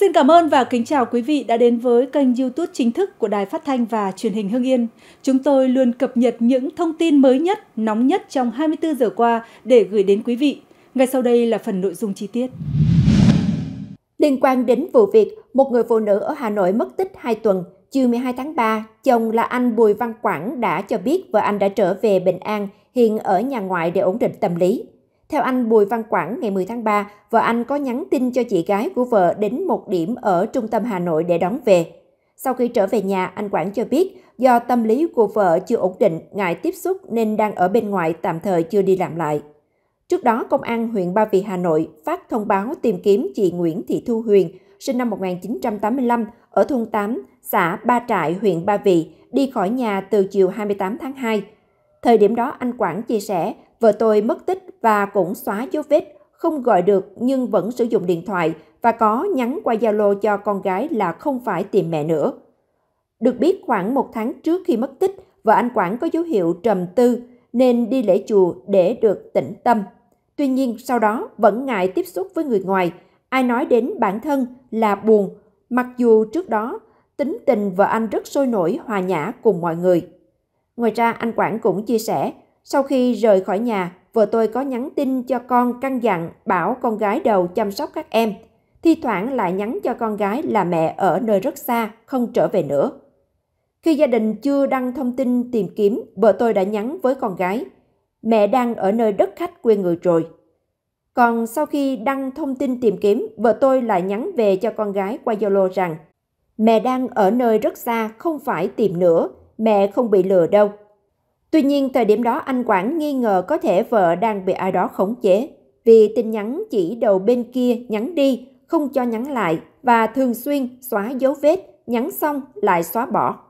Xin cảm ơn và kính chào quý vị đã đến với kênh YouTube chính thức của Đài Phát thanh và Truyền hình Hưng Yên. Chúng tôi luôn cập nhật những thông tin mới nhất, nóng nhất trong 24 giờ qua để gửi đến quý vị. Ngay sau đây là phần nội dung chi tiết. Liên quan đến vụ việc, một người phụ nữ ở Hà Nội mất tích 2 tuần, chiều 12 tháng 3, chồng là anh Bùi Văn Quảng đã cho biết vợ anh đã trở về bình an, hiện ở nhà ngoại để ổn định tâm lý. Theo anh Bùi Văn Quảng, ngày 10 tháng 3, vợ anh có nhắn tin cho chị gái của vợ đến một điểm ở trung tâm Hà Nội để đón về. Sau khi trở về nhà, anh Quảng cho biết do tâm lý của vợ chưa ổn định, ngại tiếp xúc nên đang ở bên ngoài tạm thời chưa đi làm lại. Trước đó, Công an huyện Ba Vì, Hà Nội phát thông báo tìm kiếm chị Nguyễn Thị Thu Huyền, sinh năm 1985, ở thôn 8, xã Ba Trại, huyện Ba Vì, đi khỏi nhà từ chiều 28 tháng 2. Thời điểm đó anh Quảng chia sẻ, vợ tôi mất tích và cũng xóa dấu vết, không gọi được nhưng vẫn sử dụng điện thoại và có nhắn qua Zalo cho con gái là không phải tìm mẹ nữa. Được biết khoảng một tháng trước khi mất tích, vợ anh Quảng có dấu hiệu trầm tư nên đi lễ chùa để được tĩnh tâm. Tuy nhiên sau đó vẫn ngại tiếp xúc với người ngoài, ai nói đến bản thân là buồn, mặc dù trước đó tính tình vợ anh rất sôi nổi hòa nhã cùng mọi người. Ngoài ra, anh Quảng cũng chia sẻ, sau khi rời khỏi nhà, vợ tôi có nhắn tin cho con căn dặn bảo con gái đầu chăm sóc các em. Thi thoảng lại nhắn cho con gái là mẹ ở nơi rất xa, không trở về nữa. Khi gia đình chưa đăng thông tin tìm kiếm, vợ tôi đã nhắn với con gái, mẹ đang ở nơi đất khách quê người rồi. Còn sau khi đăng thông tin tìm kiếm, vợ tôi lại nhắn về cho con gái qua Zalo rằng, mẹ đang ở nơi rất xa, không phải tìm nữa, mẹ không bị lừa đâu. Tuy nhiên, thời điểm đó anh Quảng nghi ngờ có thể vợ đang bị ai đó khống chế, vì tin nhắn chỉ đầu bên kia nhắn đi, không cho nhắn lại và thường xuyên xóa dấu vết, nhắn xong lại xóa bỏ.